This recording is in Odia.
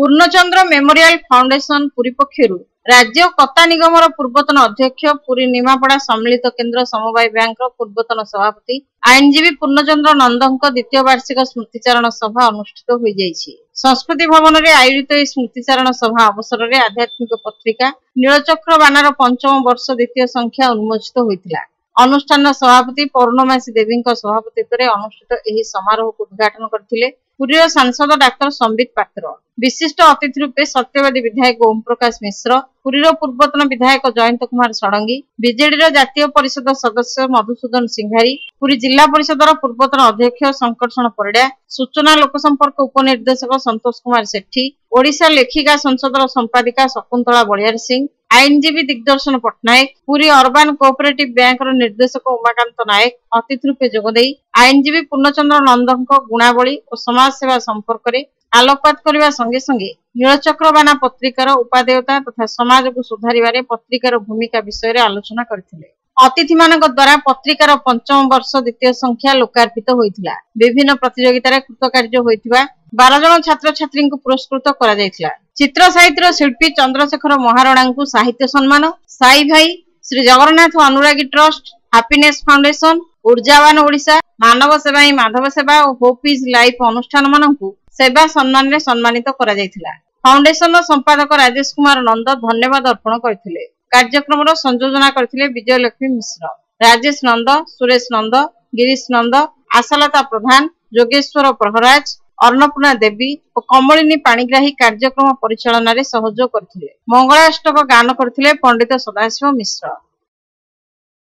ପୂର୍ଣ୍ଣଚନ୍ଦ୍ର ମେମୋରିଆଲ ଫାଉଣ୍ଡେସନ ପୁରୀ ପକ୍ଷରୁ ରାଜ୍ୟ କତା ନିଗମର ପୂର୍ବତନ ଅଧ୍ୟକ୍ଷ ପୁରୀ ନିମାପଡ଼ା ସମ୍ମିଳିତ କେନ୍ଦ୍ର ସମବାୟ ବ୍ୟାଙ୍କର ପୂର୍ବତନ ସଭାପତି ଆଇନଜୀବୀ ପୂର୍ଣ୍ଣଚନ୍ଦ୍ର ନନ୍ଦଙ୍କ ଦ୍ୱିତୀୟ ବାର୍ଷିକ ସ୍ମୃତିଚାରଣ ସଭା ଅନୁଷ୍ଠିତ ହୋଇଯାଇଛି ସଂସ୍କୃତି ଭବନରେ ଆୟୋଜିତ ଏହି ସ୍ମୃତିଚାରଣ ସଭା ଅବସରରେ ଆଧ୍ୟାତ୍ମିକ ପତ୍ରିକା ନୀଳଚକ୍ର ବାନାର ପଞ୍ଚମ ବର୍ଷ ଦ୍ୱିତୀୟ ସଂଖ୍ୟା ଉନ୍ମୋଚିତ ହୋଇଥିଲା ଅନୁଷ୍ଠାନ ସଭାପତି ପୌର୍ଣ୍ଣମାସୀ ଦେବୀଙ୍କ ସଭାପତିତ୍ୱରେ ଅନୁଷ୍ଠିତ ଏହି ସମାରୋହକୁ ଉଦ୍ଘାଟନ କରିଥିଲେ ପୁରୀର ସାଂସଦ ଡାକ୍ତର ସମ୍ବିତ ପାତ୍ର ବିଶିଷ୍ଟ ଅତିଥି ରୂପେ ସତ୍ୟବାଦୀ ବିଧାୟକ ଓମ୍ ପ୍ରକାଶ ମିଶ୍ର ପୁରୀର ପୂର୍ବତନ ବିଧାୟକ ଜୟନ୍ତ କୁମାର ଷଡ଼ଙ୍ଗୀ ବିଜେଡିର ଜାତୀୟ ପରିଷଦ ସଦସ୍ୟ ମଧୁସୂଦନ ସିଂହାରୀ ପୁରୀ ଜିଲ୍ଲା ପରିଷଦର ପୂର୍ବତନ ଅଧ୍ୟକ୍ଷ ଶଙ୍କର୍ଷଣ ପରିଡ଼ା ସୂଚନା ଲୋକସମ୍ପର୍କ ଉପନିର୍ଦ୍ଦେଶକ ସନ୍ତୋଷ କୁମାର ସେଠୀ ଓଡ଼ିଶା ଲେଖିକା ସଂସଦର ସମ୍ପାଦିକା ଶକୁନ୍ତଳା ବଳିଆର ସିଂହ ଆଇନଜୀବୀ ଦିଗ୍ଦର୍ଶନ ପଟ୍ଟନାୟକ ପୁରୀ ଅର୍ବାନ କୋଅପରେଟିଭ ବ୍ୟାଙ୍କର ନିର୍ଦ୍ଦେଶକ ଉମାକାନ୍ତ ନାୟକ ଅତିଥି ରୂପେ ଯୋଗଦେଇ ଆଇନଜୀବୀ ପୂର୍ଣ୍ଣଚନ୍ଦ୍ର ନନ୍ଦଙ୍କ ଗୁଣାବଳୀ ଓ ସମାଜସେବା ସମ୍ପର୍କରେ ଆଲୋକପାତ କରିବା ସଙ୍ଗେ ସଙ୍ଗେ ନୀଳଚକ୍ରବାନା ପତ୍ରିକାର ଉପାଦେୟତା ତଥା ସମାଜକୁ ସୁଧାରିବାରେ ପତ୍ରିକାର ଭୂମିକା ବିଷୟରେ ଆଲୋଚନା କରିଥିଲେ ଅତିଥିମାନଙ୍କ ଦ୍ୱାରା ପତ୍ରିକାର ପଞ୍ଚମ ବର୍ଷ ଦ୍ୱିତୀୟ ସଂଖ୍ୟା ଲୋକାର୍ପିତ ହୋଇଥିଲା ବିଭିନ୍ନ ପ୍ରତିଯୋଗିତାରେ କୃତକାର୍ଯ୍ୟ ହୋଇଥିବା ବାର ଜଣ ଛାତ୍ରଛାତ୍ରୀଙ୍କୁ ପୁରସ୍କୃତ କରାଯାଇଥିଲା ଚିତ୍ର ସାହିତ୍ୟର ଶିଳ୍ପୀ ଚନ୍ଦ୍ରଶେଖର ମହାରଣାଙ୍କୁ ସାହିତ୍ୟ ସମ୍ମାନ ସାଇ ଭାଇ ଶ୍ରୀ ଜଗନ୍ନାଥ ଅନୁରାଗୀ ଟ୍ରଷ୍ଟ ହାପିନେସ୍ ଫାଉଣ୍ଡେସନ ଉର୍ଜାବାନ ଓଡ଼ିଶା ମାନବ ସେବା ହିଁ ମାଧବ ସେବା ଓ ହୋପ୍ ଇଜ୍ ଲାଇଫ୍ ଅନୁଷ୍ଠାନ ମାନଙ୍କୁ ସେବା ସମ୍ମାନରେ ସମ୍ମାନିତ କରାଯାଇଥିଲା ଫାଉଣ୍ଡେସନର ସମ୍ପାଦକ ରାଜେଶ କୁମାର ନନ୍ଦ ଧନ୍ୟବାଦ ଅର୍ପଣ କରିଥିଲେ କାର୍ଯ୍ୟକ୍ରମର ସଂଯୋଜନା କରିଥିଲେ ବିଜୟ ଲକ୍ଷ୍ମୀ ମିଶ୍ର ରାଜେଶ ନନ୍ଦ ସୁରେଶ ନନ୍ଦ ଗିରିଶ ନନ୍ଦ ଆଶାଲତା ପ୍ରଧାନ ଯୋଗେଶ୍ୱର ପ୍ରହରାଜ ଅର୍ଣ୍ଣପୂର୍ଣ୍ଣା ଦେବୀ ଓ କମଳିନୀ ପାଣିଗ୍ରାହୀ କାର୍ଯ୍ୟକ୍ରମ ପରିଚାଳନାରେ ସହଯୋଗ କରିଥିଲେ ମଙ୍ଗଳାଷ୍ଟକ ଗାନ କରିଥିଲେ ପଣ୍ଡିତ ସଦାଶିବ ମିଶ୍ର